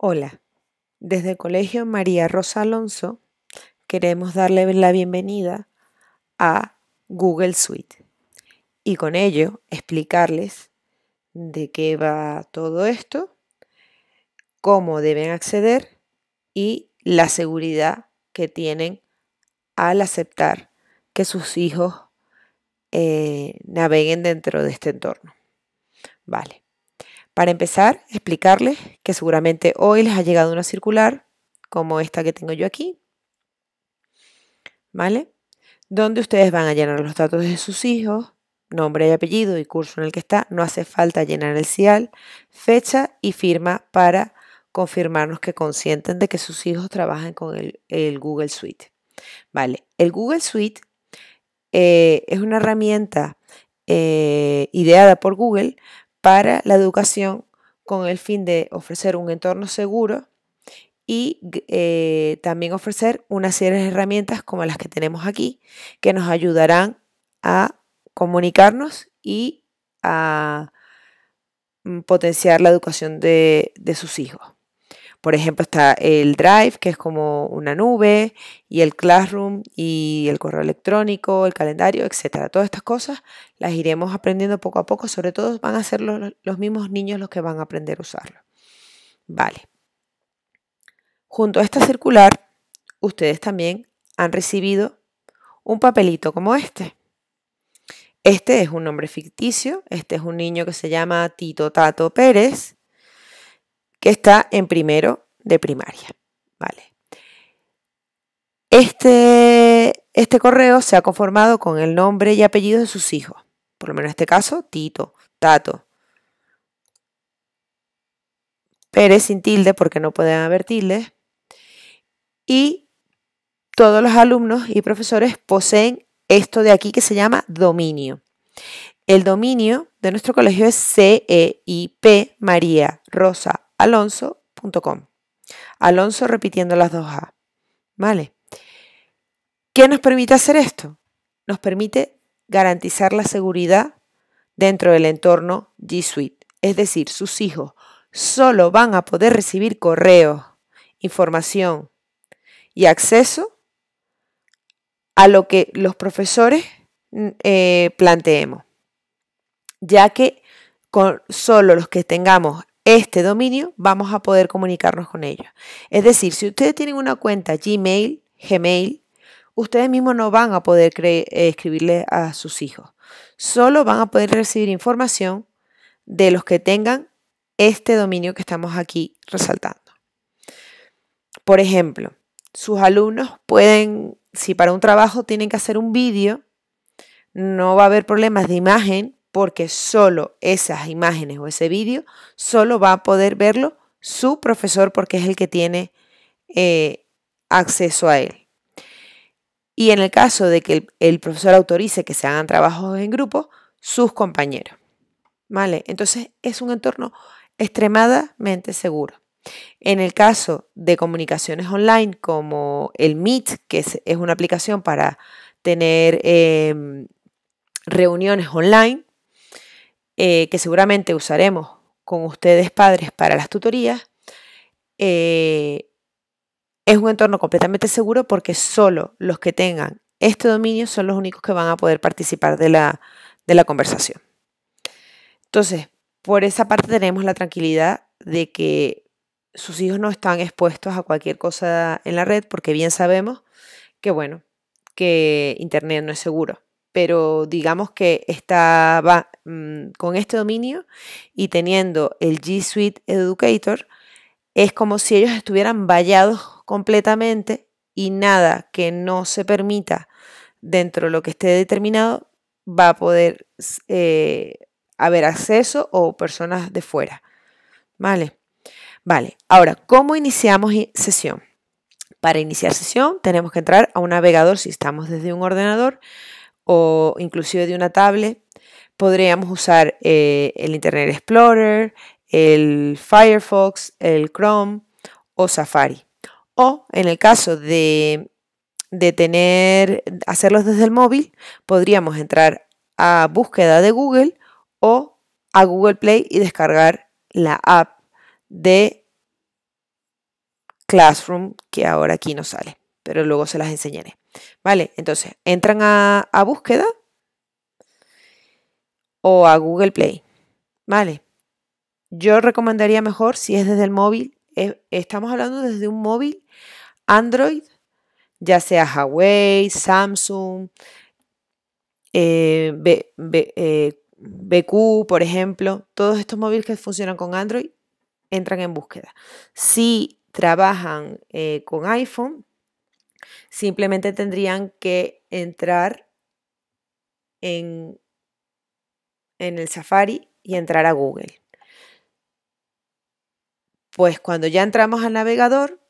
Hola, desde el Colegio María Rosa Alonso queremos darle la bienvenida a Google Suite y con ello explicarles de qué va todo esto, cómo deben acceder y la seguridad que tienen al aceptar que sus hijos eh, naveguen dentro de este entorno. Vale. Para empezar, explicarles que seguramente hoy les ha llegado una circular como esta que tengo yo aquí, ¿vale? Donde ustedes van a llenar los datos de sus hijos, nombre y apellido y curso en el que está, no hace falta llenar el CIAL, fecha y firma para confirmarnos que consienten de que sus hijos trabajan con el, Google Suite. Vale, el Google Suite eh, es una herramienta eh, ideada por Google para la educación con el fin de ofrecer un entorno seguro y eh, también ofrecer una serie de herramientas como las que tenemos aquí que nos ayudarán a comunicarnos y a mm, potenciar la educación de sus hijos. Por ejemplo, está el Drive, que es como una nube, y el Classroom, y el correo electrónico, el calendario, etc. Todas estas cosas las iremos aprendiendo poco a poco. Sobre todo van a ser los, mismos niños los que van a aprender a usarlo. Vale. Junto a esta circular, ustedes también han recibido un papelito como este. Este es un nombre ficticio, este es un niño que se llama Tito Tato Pérez que está en primero de primaria. Vale. Este, este correo se ha conformado con el nombre y apellido de sus hijos, por lo menos en este caso, Tito, Tato, Pérez sin tilde porque no pueden haber tildes, y todos los alumnos y profesores poseen esto de aquí que se llama dominio. El dominio de nuestro colegio es CEIP María Rosa alonso.com. Alonso repitiendo las dos A. ¿Vale? ¿Qué nos permite hacer esto? Nos permite garantizar la seguridad dentro del entorno G Suite. Es decir, sus hijos solo van a poder recibir correos, información y acceso a lo que los profesores mm, eh, planteemos, ya que con solo los que tengamos este dominio, vamos a poder comunicarnos con ellos. Es decir, si ustedes tienen una cuenta Gmail, Gmail, ustedes mismos no van a poder eh, escribirle a sus hijos. Solo van a poder recibir información de los que tengan este dominio que estamos aquí resaltando. Por ejemplo, sus alumnos pueden, si para un trabajo tienen que hacer un vídeo, no va a haber problemas de imagen porque solo esas imágenes o ese vídeo solo va a poder verlo su profesor porque es el que tiene eh, acceso a él. Y en el caso de que el, profesor autorice que se hagan trabajos en grupo, sus compañeros. ¿Vale? Entonces es un entorno extremadamente seguro. En el caso de comunicaciones online como el Meet, que es, una aplicación para tener em, reuniones online, eh, que seguramente usaremos con ustedes padres para las tutorías, eh, es un entorno completamente seguro porque solo los que tengan este dominio son los únicos que van a poder participar de la, de la conversación. Entonces, por esa parte tenemos la tranquilidad de que sus hijos no están expuestos a cualquier cosa en la red porque bien sabemos que, bueno, que Internet no es seguro. Pero digamos que esta, va, Mm, con este dominio y teniendo el G Suite Educator, es como si ellos estuvieran vallados completamente y nada que no se permita dentro de lo que esté determinado va a poder eh, haber acceso o personas de fuera. ¿Vale? Vale, ahora, ¿cómo iniciamos sesión? Para iniciar sesión tenemos que entrar a un navegador si estamos desde un ordenador o inclusive de una tablet podríamos usar eh, el Internet Explorer, el Firefox, el Chrome o Safari. O en el caso de, tener, hacerlos desde el móvil, podríamos entrar a búsqueda de Google o a Google Play y descargar la app de Classroom que ahora aquí no sale, pero luego se las enseñaré. Vale, entonces entran a búsqueda o a Google Play. Vale. Yo recomendaría mejor si es desde el móvil. Eh, estamos hablando desde un móvil Android, ya sea Huawei, Samsung, eh, BQ, eh, por ejemplo. Todos estos móviles que funcionan con Android entran en búsqueda. Si trabajan con iPhone, simplemente tendrían que entrar en en el Safari y entrar a Google. Pues cuando ya entramos al navegador,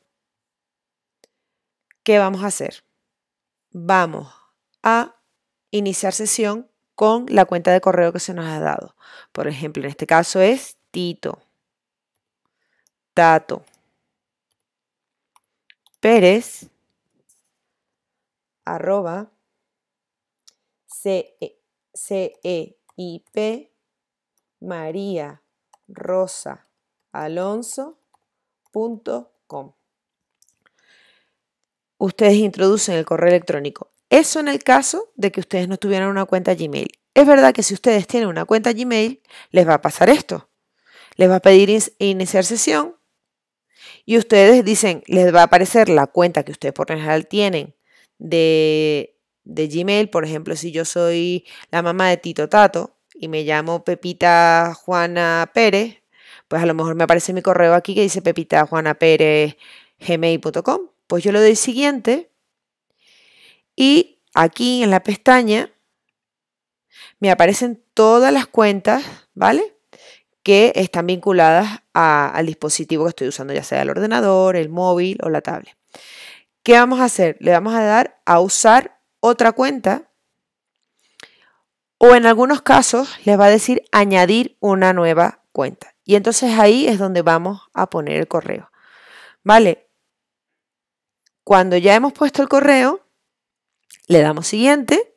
¿qué vamos a hacer? Vamos a iniciar sesión con la cuenta de correo que se nos ha dado. Por ejemplo, en este caso es Tito, Tato, Pérez, arroba, ce, ce ipmariarosaalonso.com. Rosa Ustedes introducen el correo electrónico. Eso en el caso de que ustedes no tuvieran una cuenta Gmail. Es verdad que si ustedes tienen una cuenta Gmail, les va a pasar esto. Les va a pedir iniciar sesión y ustedes dicen, les va a aparecer la cuenta que ustedes por general tienen de de Gmail. Por ejemplo, si yo soy la mamá de Tito Tato y me llamo Pepita Juana Pérez, pues a lo mejor me aparece mi correo aquí que dice Pepita Juana Pérez gmail.com. Pues yo le doy siguiente y aquí en la pestaña me aparecen todas las cuentas, ¿vale? Que están vinculadas al dispositivo que estoy usando, ya sea el ordenador, el móvil o la tablet. ¿Qué vamos a hacer? Le vamos a dar a usar otra cuenta o en algunos casos les va a decir añadir una nueva cuenta. Y entonces ahí es donde vamos a poner el correo. ¿Vale? Cuando ya hemos puesto el correo, le damos siguiente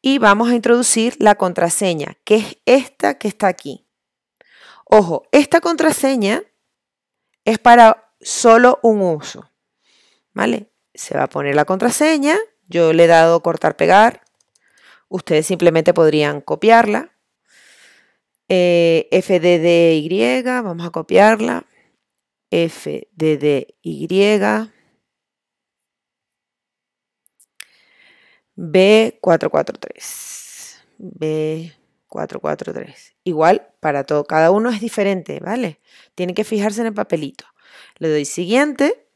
y vamos a introducir la contraseña, que es esta que está aquí. Ojo, esta contraseña es para solo un uso. ¿Vale? se va a poner la contraseña, yo le he dado cortar pegar, ustedes simplemente podrían copiarla. Eh, FDDY, vamos a copiarla. FDDY. B443. B443. Igual para todo, cada uno es diferente, ¿vale? Tiene que fijarse en el papelito. Le doy siguiente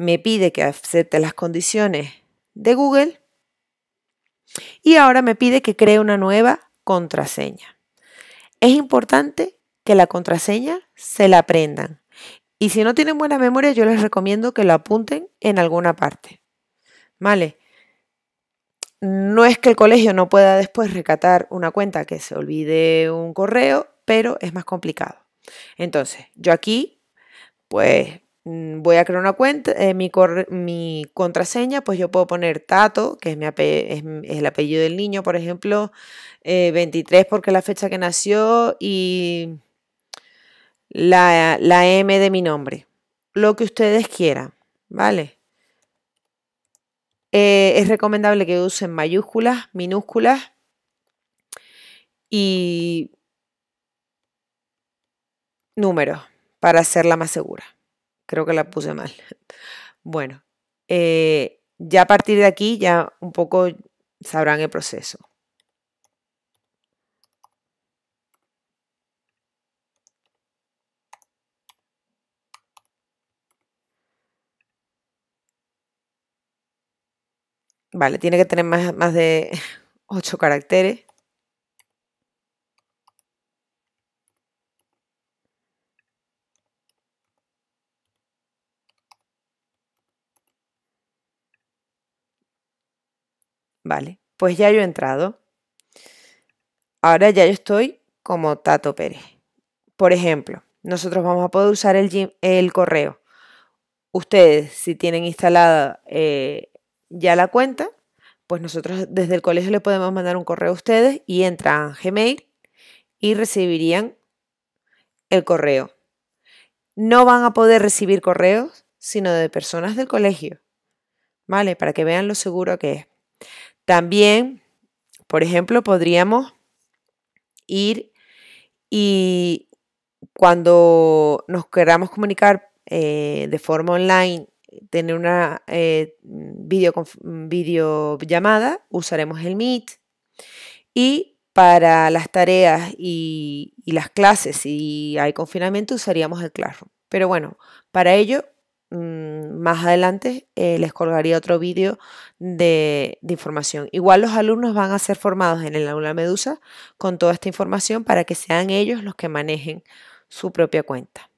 me pide que acepte las condiciones de Google y ahora me pide que cree una nueva contraseña. Es importante que la contraseña se la aprendan. Y si no tienen buena memoria, yo les recomiendo que lo apunten en alguna parte. ¿Vale? No es que el colegio no pueda después recatar una cuenta que se olvide un correo, pero es más complicado. Entonces, yo aquí, pues Mm, voy a crear una cuenta, eh, mi, contraseña, pues yo puedo poner Tato, que es, mi el apellido del niño, por ejemplo, 23 eh, porque es la fecha que nació y la, M de mi nombre. Lo que ustedes quieran, ¿vale? Eh, es recomendable que usen mayúsculas, minúsculas y números para hacerla más segura. Creo que la puse mal. Bueno, eh, ya a partir de aquí ya un poco sabrán el proceso. Vale, tiene que tener más, más de 8 caracteres. Vale, pues ya yo he entrado. Ahora ya yo estoy como Tato Pérez. Por ejemplo, nosotros vamos a poder usar el, el correo. Ustedes, si tienen instalada eh, ya la cuenta, pues nosotros desde el colegio le podemos mandar un correo a ustedes y entran Gmail y recibirían el correo. No van a poder recibir correos, sino de personas del colegio. ¿Vale? Para que vean lo seguro que es. También, por ejemplo, podríamos ir y cuando nos queramos comunicar eh, de forma online, tener una eh, videollamada, usaremos el Meet. Y para las tareas y, y las clases, si hay confinamiento, usaríamos el Classroom. Pero bueno, para ello Mm, más adelante eh, les colgaría otro vídeo de, información. Igual los alumnos van a ser formados en el aula Medusa con toda esta información para que sean ellos los que manejen su propia cuenta.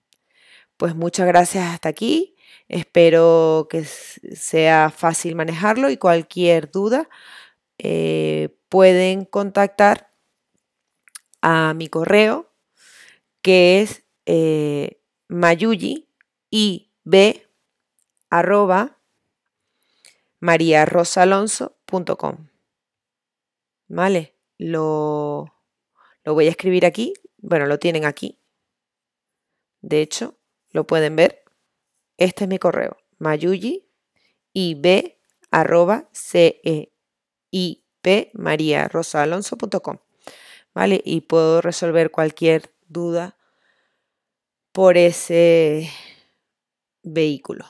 Pues muchas gracias hasta aquí. Espero que sea fácil manejarlo y cualquier duda eh, pueden contactar a mi correo que es eh, y b arroba ¿Vale? Lo, lo voy a escribir aquí. Bueno, lo tienen aquí. De hecho, lo pueden ver. Este es mi correo. Mayuyi y b arroba c e ¿Vale? Y puedo resolver cualquier duda por ese vehículo.